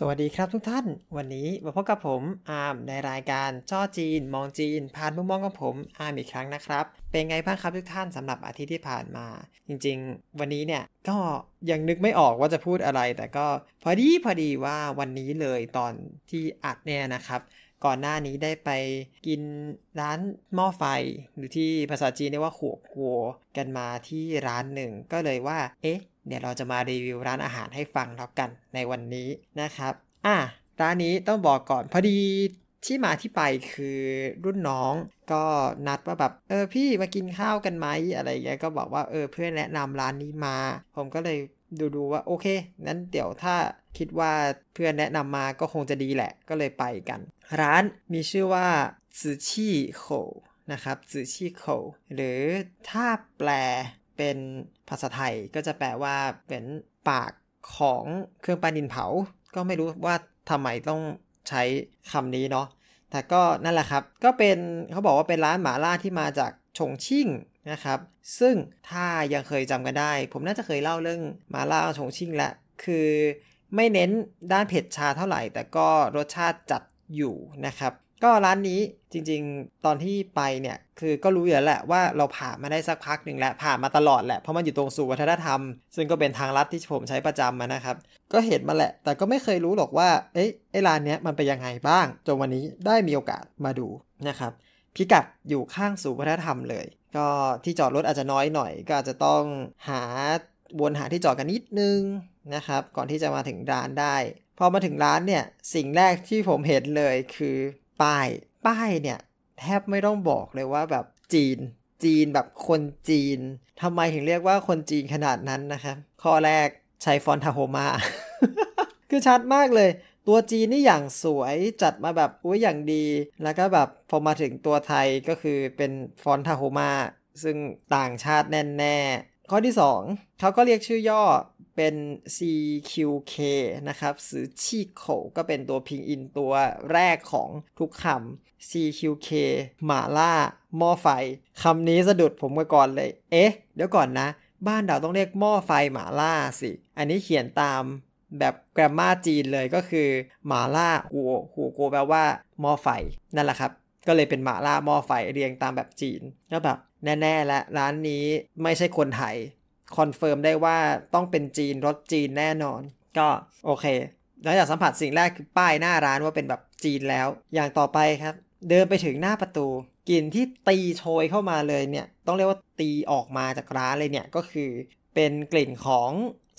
สวัสดีครับทุกท่านวันนี้มาพบกับผมอาร์มในรายการจ้อจีนมองจีนผ่านมุมมองของผมอาร์มอีกครั้งนะครับ เป็นไงบ้างครับทุกท่านสำหรับอาทิตย์ที่ผ่านมา จริงๆ วันนี้เนี่ยก็ยังนึกไม่ออกว่าจะพูดอะไรแต่ก็พอดีพอดีว่าวันนี้เลยตอนที่อัดเนี่ยนะครับ ก่อนหน้านี้ได้ไปกินร้านหม้อไฟหรือที่ภาษาจีนเรียกว่าขัวกัวกันมาที่ร้านหนึ่งก็เลยว่าเอ๊ะเดี๋ยวเราจะมารีวิวร้านอาหารให้ฟังแล้วกันในวันนี้นะครับ อ่ะร้านนี้ต้องบอกก่อนพอดีที่มาที่ไปคือรุ่นน้อง ก็นัดว่าแบบเออพี่มากินข้าวกันไหมอะไรเงี้ยก็บอกว่า เออเพื่อนแนะนำร้านนี้มา ผมก็เลยดูดูว่าโอเคนั้นเดี๋ยวถ้าคิดว่าเพื่อนแนะนำมาก็คงจะดีแหละ ก็เลยไปกันร้านมีชื่อว่าซือชี่โคนะครับซือชี่โคหรือถ้าแปลเป็นภาษาไทยก็จะแปลว่าเป็นปากของเครื่องปั้นดินเผาก็ไม่รู้ว่าทำไมต้องใช้คำนี้เนาะแต่ก็นั่นแหละครับก็เป็นเขาบอกว่าเป็นร้านหมาล่าที่มาจากชงชิ่งนะครับ ซึ่งถ้ายังเคยจำกันได้ ผมน่าจะเคยเล่าเรื่องหมาล่าชงชิ่งและคือ ไม่เน้นด้านเผ็ดชาเท่าไหร่แต่ก็รสชาติจัดอยู่นะครับก็ร้านนี้จริงๆตอนที่ไปเนี่ยคือก็รู้อยู่แล้วแหละว่าเราผ่านมาได้สักพักหนึ่งแล้วผ่านมาตลอดแหละเพราะมันอยู่ตรงสู่วัฒนธรรม ซึ่งก็เป็นทางลัดที่ผมใช้ประจำมานะครับ ก็เห็นมาแหละ แต่ก็ไม่เคยรู้หรอกว่า เอ๊ะไอ้ร้านเนี้ยมันไปยังไงบ้างจนวันนี้ได้มีโอกาสมาดูนะครับพิกัดอยู่ข้างสู่วัฒนธรรมเลย ก็ที่จอดรถอาจจะน้อยหน่อยก็อาจจะต้องหาวนหาที่จอดกันนิดนึงนะครับก่อนที่จะมาถึงร้านได้พอมาถึงร้านเนี่ยสิ่งแรกที่ผมเห็นเลยคือป้าย ป้ายเนี่ย แทบไม่ต้องบอกเลยว่าแบบจีน จีนแบบคนจีน ทำไมถึงเรียกว่าคนจีนขนาดนั้นนะครับ ข้อแรกใช้ฟอนทาโฮมาคือชัดมากเลย ตัวจีนนี่อย่างสวยจัดมาแบบอุ้ยอย่างดี แล้วก็แบบพอมาถึงตัวไทยก็คือเป็นฟอนทาโฮมาซึ่งต่างชาติแน่ๆข้อที่ 2เขาก็เรียกชื่อย่อเป็น CQK นะครับหรือชีโขก็เป็นตัวพิงอินตัวแรกของทุกคำ CQK หมาล่าหม้อไฟคำนี้สะดุดผมไปก่อนเลย เอ๊ะ เดี๋ยวก่อนนะ บ้านเราต้องเรียกหม้อไฟหมาล่าสิ อันนี้เขียนตามแบบแกรมมาจีนเลยก็คือหมาล่าหัวหัวโกแปลว่าหม้อไฟนั่นแหละครับ ก็เลยเป็นหมาล่าหม้อไฟเรียงตามแบบจีนก็แบบแน่ๆและร้านนี้ไม่ใช่คนไทยคอนเฟิร์มได้ว่าต้องเป็นจีนรถจีนแน่นอน ก็โอเคหลังจากสัมผัสสิ่งแรกคือป้ายหน้าร้านว่าเป็นแบบจีนแล้วอย่างต่อไปครับ เดินไปถึงหน้าประตูกลิ่นที่ตีโชยเข้ามาเลยเนี่ยต้องเรียกว่าตีออกมาจากร้านเลยเนี่ยก็คือ เป็นกลิ่นของ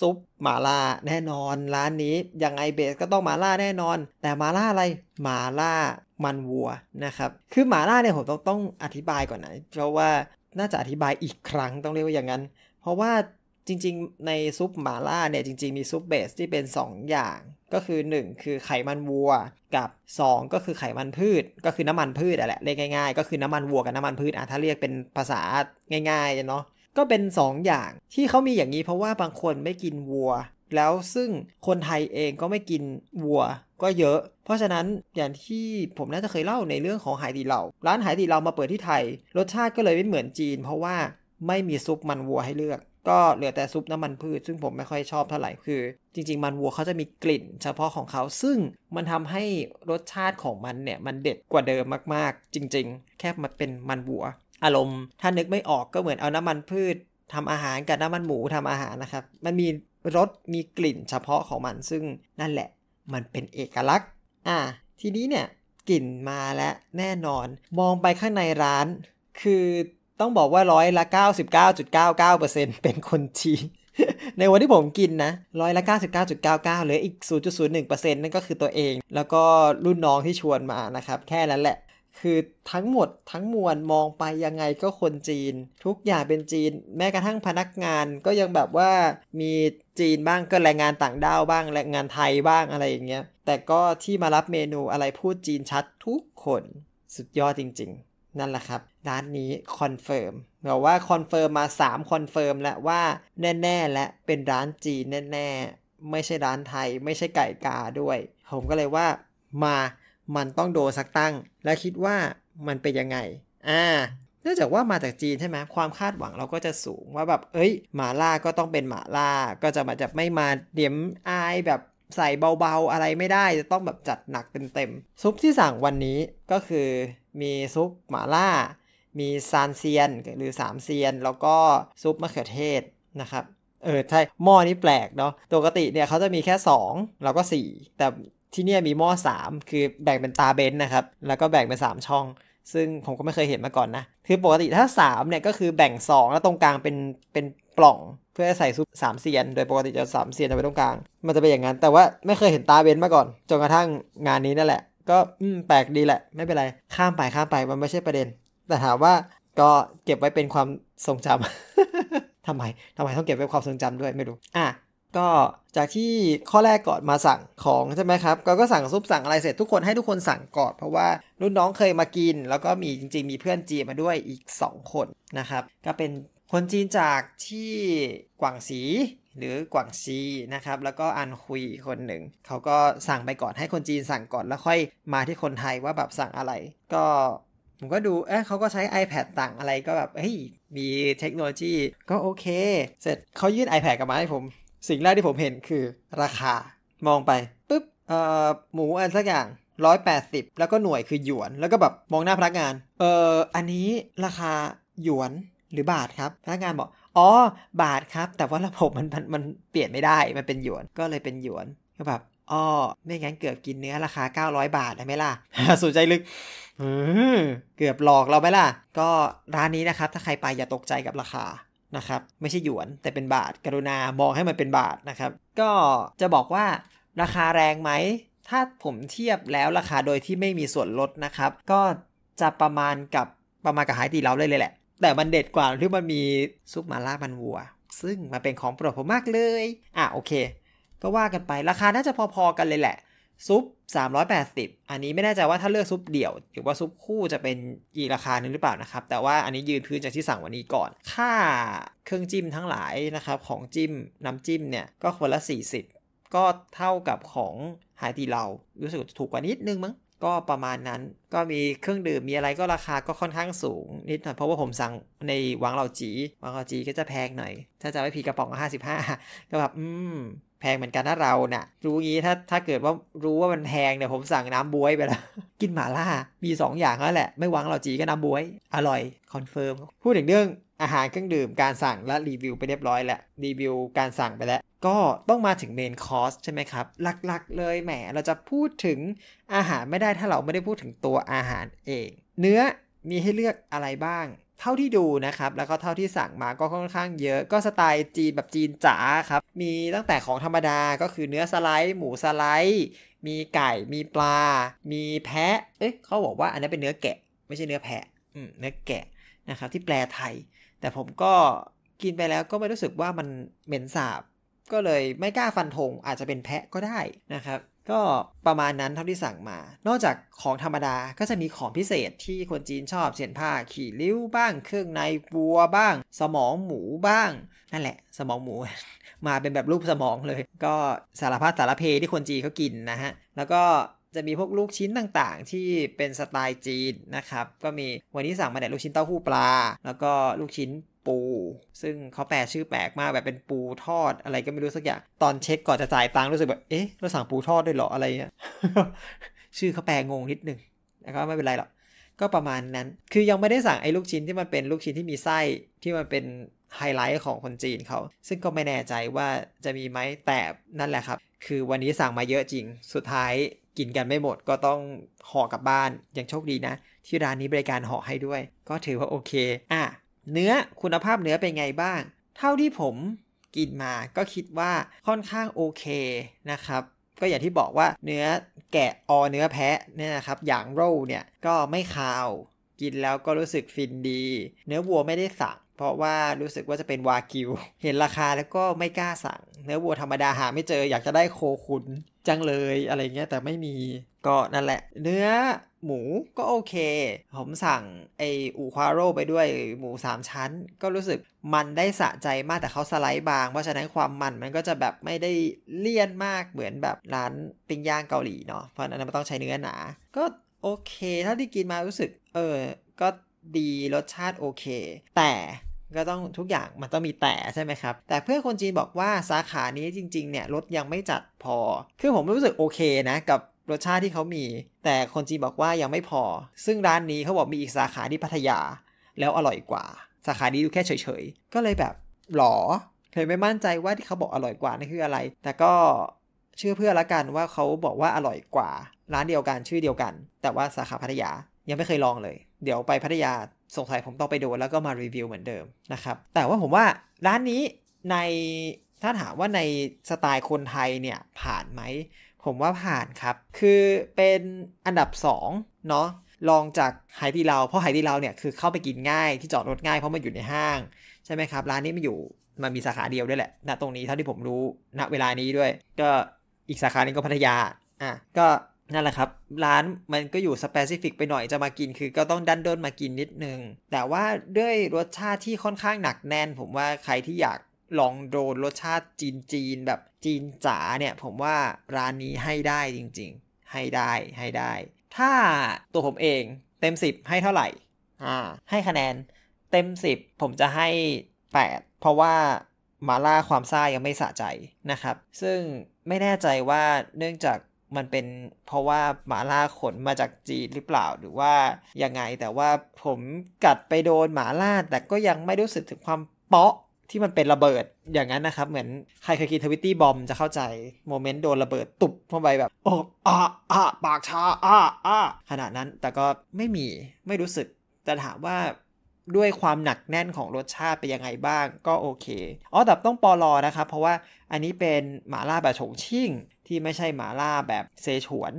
ซุป หมาล่าแน่นอน ร้านนี้ยังไงเบสก็ต้องหมาล่าแน่นอน แต่หมาล่าอะไรหมาล่ามันวัวนะครับ คือหมาล่าเนี่ยผมต้องต้องอธิบายก่อนนะเพราะว่าน่าจะอธิบายอีกครั้งต้องเรียกว่าอย่างนั้นเพราะว่าจริงๆในซุปหมาล่าเนี่ยจริงๆมีซุปเบสที่เป็น 2 อย่างก็คือ 1 คือไขมันวัว กับ 2 ก็คือไขมันพืช ก็คือน้ำมันพืชอะแหละเรียกง่ายๆก็คือน้ำมันวัวกับน้ำมันพืชอ่ะถ้าเรียกเป็นภาษาง่ายๆเนาะก็เป็น 2 อย่างที่เขามีอย่างนี้ เพราะว่าบางคนไม่กินวัว แล้วซึ่งคนไทยเองก็ไม่กินวัวก็เยอะ เพราะฉะนั้นอย่างที่ผมน่าจะเคยเล่าในเรื่องของหายดีเหล่าร้านหายดีเหล่ามาเปิดที่ไทย รสชาติก็เลยไม่เหมือนจีนเพราะว่าไม่มีซุปมันวัวให้เลือก ก็เหลือแต่ซุปน้ำมันพืชซึ่งผมไม่ค่อยชอบเท่าไหร่ คือจริงๆ มันวัวเขาจะมีกลิ่นเฉพาะของเขาซึ่งมันทำให้รสชาติของมันเนี่ย มันเด็ดกว่าเดิมมากๆ จริงๆ แค่มันเป็นมันวัว อารมณ์ถ้านึกไม่ออกก็เหมือนเอาน้ำมันพืชทำอาหารกับน้ำมันหมูทำอาหารนะครับมันมีรสมีกลิ่นเฉพาะของมัน ซึ่งนั่นแหละมันเป็นเอกลักษณ์ อ่ะทีนี้เนี่ยกลิ่นมาแล้วแน่นอนมองไปข้างในร้านคือต้องบอกว่าร้อยละ99.99%เป็นคนจีนในวันที่ผมกินนะร้อยละ99.99เหลืออีก 0.01%นั่นก็คือตัวเอง แล้วก็รุ่นน้องที่ชวนมานะครับ แค่นั้นแหละ คือทั้งหมดทั้งมวลมองไปยังไงก็คนจีน ทุกอย่างเป็นจีน แม้กระทั่งพนักงานก็ยังแบบว่า มีจีนบ้างก็แรงงานต่างด้าวบ้างแรงงานไทยบ้างอะไรอย่างเงี้ยแต่ก็ที่มารับเมนูอะไรพูดจีนชัดทุกคนสุดยอดจริง ๆ นั่นแหละครับร้านนี้คอนเฟิร์มแบบว่าคอนเฟิร์มมา3คอนเฟิร์มแล้วว่าแน่ๆและเป็นร้านจีนแน่ๆไม่ใช่ร้านไทยไม่ใช่ไก่กาด้วย ผมก็เลยว่ามา มันต้องโดนสักตั้ง และคิดว่ามันเป็นยังไง อ่า เนื่องจากว่ามาจากจีนใช่ไหมความคาดหวังเราก็จะสูง ว่าแบบเอ้ยหมาล่าก็ต้องเป็นหมาล่า ก็จะมาจะไม่มาเดียมอายแบบใส่เบาๆอะไรไม่ได้จะต้องแบบจัดหนักเต็มๆซุปที่สั่งวันนี้ก็คือมีซุปหมาล่ามีซานเซียนหรือสามเซียนแล้วก็ซุปมะเขือเทศนะครับ เออใช่ หม้อนี้แปลกเนาะ ปกติเนี่ยเขาจะมีแค่ 2 แล้วก็ 4 แต่ที่เนี่ยมีหม้อ 3 คือแบ่งเป็นตาเบนนะครับ แล้วก็แบ่งเป็น3ช่อง ซึ่งผมก็ไม่เคยเห็นมาก่อนนะ คือปกติถ้า3เนี่ยก็คือแบ่ง 2 แล้วตรงกลางเป็นเป็นปล่องเพื่อใส่ซุปสามเซียน โดยปกติจะสามเซียนจะไปตรงกลาง มันจะเป็นอย่างนั้น แต่ว่าไม่เคยเห็นตาเบนมาก่อนจนกระทั่งงานนี้นั่นแหละ ก็แปลกดีแหละไม่เป็นไรข้ามไปข้ามไปมันไม่ใช่ประเด็นแต่ถามว่าก็เก็บไว้เป็นความทรงจำทำไมทำไมต้องเก็บไว้ความทรงจำด้วยไม่รู้อ่ะก็จากที่ข้อแรกก่อนมาสั่งของใช่ไหมครับ ก็ก็สั่งซุปสั่งอะไรเสร็จทุกคนให้ทุกคนสั่งก่อนเพราะว่ารุ่นน้องเคยมากิน แล้วก็มีจริง ๆ มีเพื่อนจีนมาด้วยอีก 2 คนนะครับ ก็เป็นคนจีนจากที่กวางสีหรือกวางซีนะครับ แล้วก็อันคุยคนหนึ่ง เขาก็สั่งไปก่อนให้คนจีนสั่งก่อนแล้วค่อยมาที่คนไทยว่าแบบสั่งอะไร ก็ผมก็ดู เอ๊ะเขาก็ใช้ iPad ต่างอะไรก็แบบ เฮ้ย มีเทคโนโลยีก็โอเค เสร็จ เขายื่น iPad กลับมาให้ผม สิ่งแรกที่ผมเห็นคือราคา มองไปปุ๊บเอ่อหมูอันสักอย่างร้อยแปดสิบแล้วก็หน่วยคือหยวน แล้วก็แบบ มองหน้าพนักงาน เอออันนี้ราคาหยวนหรือบาทครับ พนักงานบอก อ๋อ บาทครับ แต่ว่าระบบมันมันมันเปลี่ยนไม่ได้ มันเป็นหยวน ก็เลยเป็นหยวนก็แบบอ้อไม่งั้นเกือบกินเนื้อราคา900 บาทได้ไหมล่ะสุดใจลึกเกือบหลอกเราไหมล่ะ ก็ร้านนี้นะครับ ถ้าใครไปอย่าตกใจกับราคานะครับ ไม่ใช่หยวนแต่เป็นบาท กรุณามองให้มันเป็นบาทนะครับ ก็จะบอกว่าราคาแรงไหมถ้าผมเทียบแล้วราคาโดยที่ไม่มีส่วนลดนะครับ ก็จะประมาณกับประมาณกับหายตีเลาเลยเลยแหละแต่มันเด็ดกว่าที่มันมีซุปมาล่ามันวัว ซึ่งมันเป็นของโปรดผมมากเลยอ่ะโอเคก็ว่ากันไปราคาน่าจะพอๆกันเลยแหละ ซุป 380 อันนี้ไม่แน่ใจว่าถ้าเลือกซุปเดี่ยวหรือว่าซุปคู่จะเป็นอีกราคาหนึ่งหรือเปล่านะครับ แต่ว่าอันนี้ยืนพื้นจากที่สั่งวันนี้ก่อน ค่าเครื่องจิ้มทั้งหลายนะครับของจิ้ม น้ำจิ้มเนี่ย ก็คนละ40 ก็เท่ากับของหายตีเรารู้สึกถูกกว่านิดนึงมั้งก็ประมาณนั้น ก็มีเครื่องดื่มมีอะไรก็ราคาก็ค่อนข้างสูงนิดหน่อย เพราะว่าผมสั่งในวังเหล่าจีวังเหล่าจีก็จะแพงหน่อย ถ้าจะไม่ผีกระป๋องห้าสิบห้าก็แบบ อืม แพงเหมือนกันถ้าเราเนะ่ยรู้งี้ ถ้าถ้าเกิดว่ารู้ว่ามันแพงเนี่ย ผมสั่งน้ำบวยไปแล้วกินหมาล่า มี 2ออย่างนั่นแหละ ไม่วังเหล่าจีก็น้ำบวยอร่อยคอนเฟิร์ม พูดถึงเรื่องอาหารเครื่องดื่มการสั่งและรีวิวไปเรียบร้อยแล้วรีวิวการสั่งไปแล้ว ก็ต้องมาถึงเมนคอร์สใช่ไหมครับหลักๆเลยแหมเราจะพูดถึงอาหารไม่ได้ถ้าเราไม่ได้พูดถึงตัวอาหารเอง เนื้อมีให้เลือกอะไรบ้าง เท่าที่ดูนะครับแล้วก็เท่าที่สั่งมาก็ค่อนข้างเยอะก็สไตล์จีนแบบจีนจ๋าครับมีตั้งแต่ของธรรมดาก็คือเนื้อสไลด์ หมูสไลด์ มีไก่ มีปลา มีแพะ เอ๊ะเขาบอกว่าอันนี้เป็นเนื้อแกะ ไม่ใช่เนื้อแพะเนื้อแกะนะครับที่แปลไทยแต่ผมก็กินไปแล้วก็ไม่รู้สึกว่ามันเหม็นสาบ ก็เลยไม่กล้าฟันธงอาจจะเป็นแพะก็ได้นะครับ ก็ประมาณนั้น เท่าที่สั่งมา นอกจากของธรรมดาก็จะมีของพิเศษที่คนจีนชอบเช่นผ้าขี่ริ้วบ้างเครื่องในวัวบ้าง สมองหมูบ้างนั่นแหละ สมองหมูมาเป็นแบบรูปสมองเลย ก็สารพัดสารเพที่คนจีนเขากินนะฮะแล้วก็จะมีพวกลูกชิ้นต่างๆ ที่เป็นสไตล์จีนนะครับก็มีวันนี้สั่งมาเนี่ยลูกชิ้นเต้าหู้ปลา แล้วก็ลูกชิ้นปู ซึ่งเขาแปลชื่อแปลกมากแบบเป็นปูทอดอะไรก็ไม่รู้สักอย่าง ตอนเช็คก่อนจะจ่ายตังค์รู้สึกแบบ เอ๊ะเราสั่งปูทอดด้วยเหรออะไรเนี่ยชื่อเขาแปลงงนิดนึงนะครับไม่เป็นไรหรอกก็ประมาณนั้น คือยังไม่ได้สั่งไอ้ลูกชิ้นที่มันเป็นลูกชิ้นที่มีไส้ที่มันเป็นไฮไลท์ของคนจีนเขาซึ่งก็ไม่แน่ใจว่าจะมีไหมแต่นั่นแหละครับ คือวันนี้สั่งมาเยอะจริง สุดท้ายกินกันไม่หมดก็ต้องห่อกลับบ้านยังโชคดีนะ ที่ร้านนี้บริการห่อให้ด้วย ก็ถือว่าโอเค อ่ะเนื้อคุณภาพเนื้อเป็นไงบ้าง เท่าที่ผมกินมาก็คิดว่าค่อนข้างโอเคนะครับ ก็อย่างที่บอกว่าเนื้อแกะอเนื้อแพะเนี่ยนะครับ อย่างโร่เนี่ยก็ไม่คาว กินแล้วก็รู้สึกฟินดี เนื้อวัวไม่ได้สับเพราะว่ารู้สึกว่าจะเป็นวากิว เห็นราคาแล้วก็ไม่กล้าสั่ง เนื้อวัวธรรมดาหาไม่เจอ อยากจะได้โคขุนจังเลยอะไรเงี้ยแต่ไม่มี ก็นั่นแหละ เนื้อหมูก็โอเค ผมสั่งไออูควาโรไปด้วยหมูสามชั้นก็รู้สึกมันได้สะใจมากแต่เขาสไลด์บางเพราะฉะนั้นความมันมันก็จะแบบไม่ได้เลี่ยนมากเหมือนแบบร้านปิ้งย่างเกาหลีเนาะเพราะนั้นมันต้องใช้เนื้อหนา ก็โอเคถ้าที่กินมารู้สึกเออก็ดีรสชาติโอเค แต่ก็ต้องทุกอย่างมันต้องมีแต่ใช่ไหมครับ แต่เพื่อนคนจีนบอกว่าสาขานี้จริงๆเนี่ยรถยังไม่จัดพอ คือผมรู้สึกโอเคนะ กับรสชาติที่เขามี แต่คนจีนบอกว่ายังไม่พอ ซึ่งร้านนี้เขาบอกมีอีกสาขาที่พัทยา แล้วอร่อยกว่า สาขานี้ดูแค่เฉยๆ ก็เลยแบบหลอเลยไม่มั่นใจว่าที่เขาบอกอร่อยกว่านี่คืออะไร แต่ก็ เชื่อเพื่อนละกันว่าเขาบอกว่าอร่อยกว่า ร้านเดียวกันชื่อเดียวกัน แต่ว่าสาขาพัทยายังไม่เคยลองเลย เดี๋ยวไปพัทยาสงสัยผมต้องไปดูแล้วก็มารีวิวเหมือนเดิมนะครับ แต่ว่าผมว่าร้านนี้ในถ้าถามว่าในสไตล์คนไทยเนี่ย ผ่านไหมผมว่าผ่านครับ คือเป็นอันดับ2เนาะ ลองจากไฮดีเราเพราะไฮดีเราเนี่ยคือเข้าไปกินง่ายที่จอดรถง่าย เพราะมันอยู่ในห้าง ใช่ไหมครับ ร้านนี้มันอยู่มันมีสาขาเดียวด้วยแหละณตรงนี้เท่าที่ผมรู้ณเวลานี้ด้วย ก็อีกสาขานึงก็พัทยาอ่ะก็นั่นแหละครับ ร้านมันก็อยู่สเปซิฟิกไปหน่อย จะมากินคือก็ต้องดันด้นมากินนิดนึง แต่ว่าด้วยรสชาติที่ค่อนข้างหนักแน่น ผมว่าใครที่อยากลองโดนรสชาติจีนจีนแบบจีนจ๋าเนี่ย ผมว่าร้านนี้ให้ได้จริงๆ ให้ได้ให้ได้ ถ้าตัวผมเองเต็ม 10 ให้เท่าไหร่ อ่า ให้คะแนนเต็ม 10 ผมจะให้ 8 เพราะว่ามาล่าความซ่ายังไม่สะใจนะครับซึ่งไม่แน่ใจว่าเนื่องจากมันเป็นเพราะว่าหมาล่าขนมาจากจีนหรือเปล่าหรือว่ายังไง แต่ว่าผมกัดไปโดนหมาล่า แต่ก็ยังไม่รู้สึกถึงความเปาะที่มันเป็นระเบิดอย่างนั้นนะครับ เหมือน ใครเคยกินทวิตตี้บอมจะเข้าใจโมเมนต์โดนระเบิดตุบเข้าไปแบบอ้ออาอปากชาอาอ้าขนาดนั้นแต่ก็ไม่มีไม่รู้สึกแต่ถามว่าด้วยความหนักแน่นของรสชาติเป็นยังไงบ้างก็โอเคอ๋อแต่ต้องปอลอนะครับเพราะว่าอันนี้เป็นหมาล่า แบบฉงชิ่งที่ไม่ใช่หมาล่าแบบเซฉวน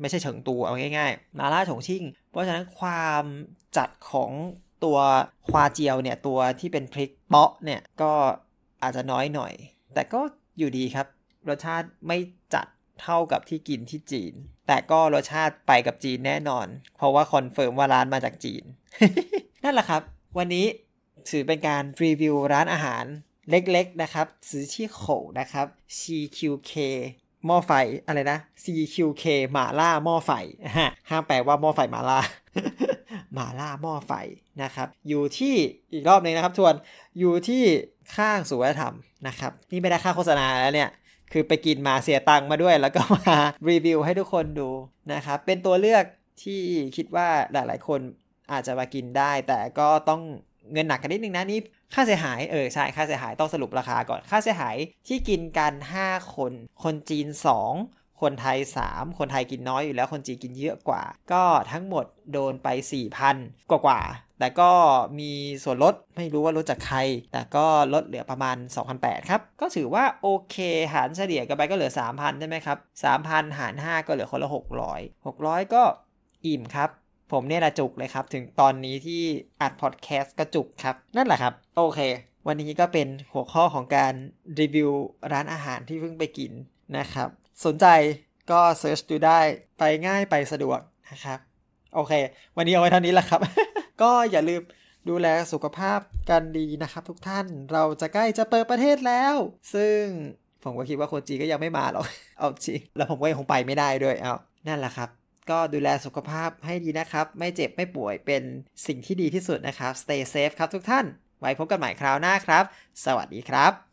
ไม่ใช่เฉิงตูเอาง่ายๆหมาล่าฉงชิ่งเพราะฉะนั้นความจัดของตัวควาเจียวเนี่ยตัวที่เป็นพริกเปาะเนี่ยก็อาจจะน้อยหน่อยแต่ก็อยู่ดีครับ รสชาติไม่จัดเท่ากับที่กินที่จีน แต่ก็รสชาติไปกับจีนแน่นอน เพราะว่าคอนเฟิร์มว่าร้านมาจากจีน นั่นแหละครับ วันนี้ถือเป็นการรีวิวร้านอาหารเล็กๆนะครับ ซื้อชี่โขนะครับ CQK หม้อไฟอะไรนะ CQK หมาล่าหม้อไฟห้ามแปลว่าหม้อไฟหมาล่าหมาล่าหม้อไฟนะครับ อยู่ที่อีกรอบหนึ่งนะครับ ทวนอยู่ที่ข้างสุวรณธรรมนะครับนี่ไม่ได้ค่าโฆษณาแล้วเนี่ย คือไปกินมาเสียตังค์มาด้วย แล้วก็มารีวิวให้ทุกคนดูนะครับ เป็นตัวเลือกที่คิดว่าหลายๆคนอาจจะมากินได้ แต่ก็ต้องเงินหนักกันนิดนึงนะนี่ค่าเสียหายเออใช่ ค่าเสียหายต้องสรุปราคาก่อนค่าเสียหายที่กินกัน 5 คน คนจีน 2 คนไทย 3 คนไทยกินน้อยอยู่แล้วคนจีนกินเยอะกว่า ก็ทั้งหมดโดนไป 4,000 กว่ากว่าแต่ก็มีส่วนลดไม่รู้ว่าลดจากใคร แต่ก็ลดเหลือประมาณ2,800ครับก็ถือว่าโอเคหารเฉลี่ยกันไปก็เหลือ3,000ใช่ไหมครับ3,000 หาร 5ก็เหลือคนละ600 600 ก็อิ่มครับผมเนี่ยระจุกเลยครับ ถึงตอนนี้ที่อัดพอดแคสต์กระจุกครับ นั่นแหละครับ โอเค วันนี้ก็เป็นหัวข้อของการรีวิวร้านอาหารที่เพิ่งไปกินนะครับ สนใจก็เซิร์ชดูได้ไปง่ายไปสะดวกนะครับ โอเค วันนี้เอาไว้เท่านี้แหละครับ ก็อย่าลืมดูแลสุขภาพกันดีนะครับทุกท่านเราจะใกล้จะเปิดประเทศแล้ว ซึ่งผมก็คิดว่าคนจีก็ยังไม่มาหรอกเอาจริงแล้วผมก็ยังคงไปไม่ได้ด้วยเอานั่นแหละครับก็ดูแลสุขภาพให้ดีนะครับ ไม่เจ็บไม่ป่วยเป็นสิ่งที่ดีที่สุดนะครับ stay safe ครับทุกท่าน ไว้พบกันใหม่คราวหน้าครับ สวัสดีครับ